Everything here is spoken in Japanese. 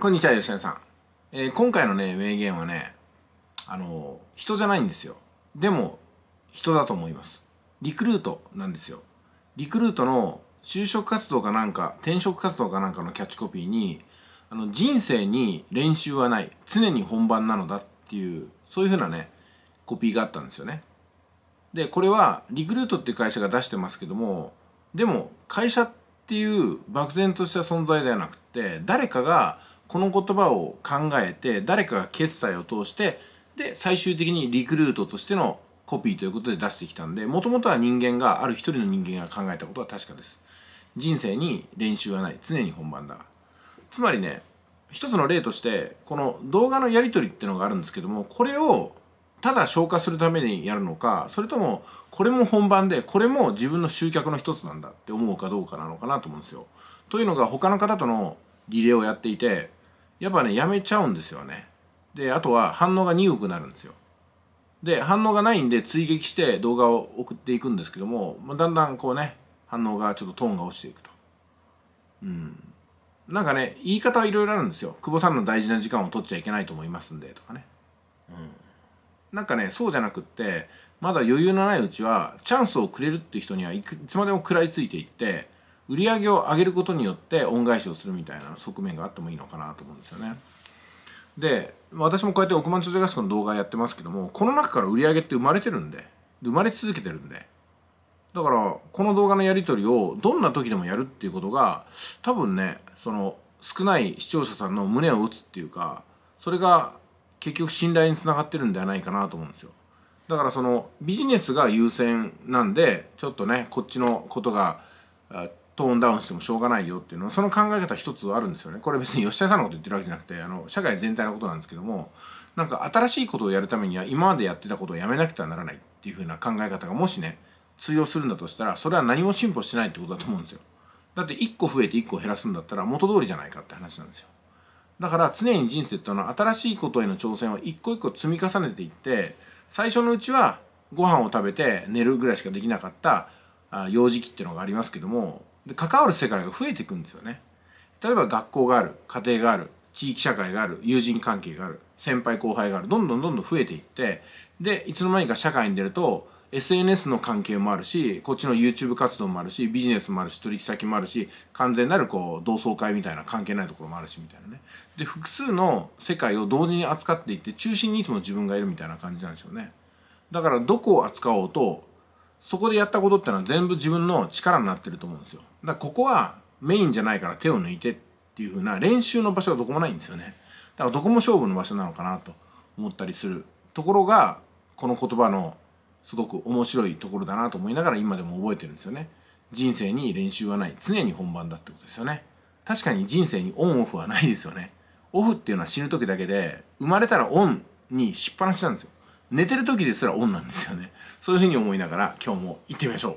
こんにちは、吉田さん。えー、今回のね、名言はね、あの、人じゃないんですよ。でも、人だと思います。リクルートなんですよ。リクルートの就職活動かなんか、転職活動かなんかのキャッチコピーに、あの、人生に練習はない。常に本番なのだっていう、そういうふうなね、コピーがあったんですよね。で、これは、リクルートっていう会社が出してますけども、でも、会社っていう漠然とした存在ではなくて、誰かが、この言葉を考えて誰かが決済を通してで最終的にリクルートとしてのコピーということで出してきたんでもともとは人間がある一人の人間が考えたことは確かです人生に練習はない常に本番だつまりね一つの例としてこの動画のやり取りっていうのがあるんですけどもこれをただ消化するためにやるのかそれともこれも本番でこれも自分の集客の一つなんだって思うかどうかなのかなと思うんですよ。というのが他の方とのリレーをやっていてやっぱねやめちゃうんですよねであとは反応が鈍くなるんですよで反応がないんで追撃して動画を送っていくんですけども、まあ、だんだんこうね反応がちょっとトーンが落ちていくとうんなんかね言い方はいろいろあるんですよ久保さんの大事な時間を取っちゃいけないと思いますんでとかねうんなんかねそうじゃなくってまだ余裕のないうちはチャンスをくれるって人にはいつまでも食らいついていって売り上げを上げることによって恩返しをするみたいな側面があってもいいのかなと思うんですよね。で私もこうやって億万長者合宿の動画やってますけどもこの中から売り上げって生まれてるんで生まれ続けてるんでだからこの動画のやり取りをどんな時でもやるっていうことが多分ねその少ない視聴者さんの胸を打つっていうかそれが結局信頼につながってるんではないかなと思うんですよだからそのビジネスが優先なんでちょっとねこっちのことがトーンダウンしてもしょうがないよっていうのはその考え方一つあるんですよねこれ別に吉田さんのこと言ってるわけじゃなくてあの社会全体のことなんですけどもなんか新しいことをやるためには今までやってたことをやめなくてはならないっていうふうな考え方がもしね通用するんだとしたらそれは何も進歩してないってことだと思うんですよだって1個増えて1個減らすんだったら元通りじゃないかって話なんですよだから常に人生ってのは新しいことへの挑戦を一個一個積み重ねていって最初のうちはご飯を食べて寝るぐらいしかできなかった幼児期っていうのがありますけどもで関わる世界が増えていくんですよね例えば学校がある家庭がある地域社会がある友人関係がある先輩後輩があるどんどんどんどん増えていってでいつの間にか社会に出ると SNS の関係もあるしこっちの YouTube 活動もあるしビジネスもあるし取引先もあるし完全なるこう同窓会みたいな関係ないところもあるしみたいなねで複数の世界を同時に扱っていって中心にいつも自分がいるみたいな感じなんでしょうねだからどこを扱おうとそこでやったことってのは全部自分の力になってると思うんですよだからここはメインじゃないから手を抜いてっていう風な練習の場所がどこもないんですよねだからどこも勝負の場所なのかなと思ったりするところがこの言葉のすごく面白いところだなと思いながら今でも覚えてるんですよね人生に練習はない常に本番だってことですよね確かに人生にオンオフはないですよねオフっていうのは死ぬ時だけで生まれたらオンにしっぱなしなんですよ寝てる時ですらオンなんですよねそういうふうに思いながら今日も行ってみましょう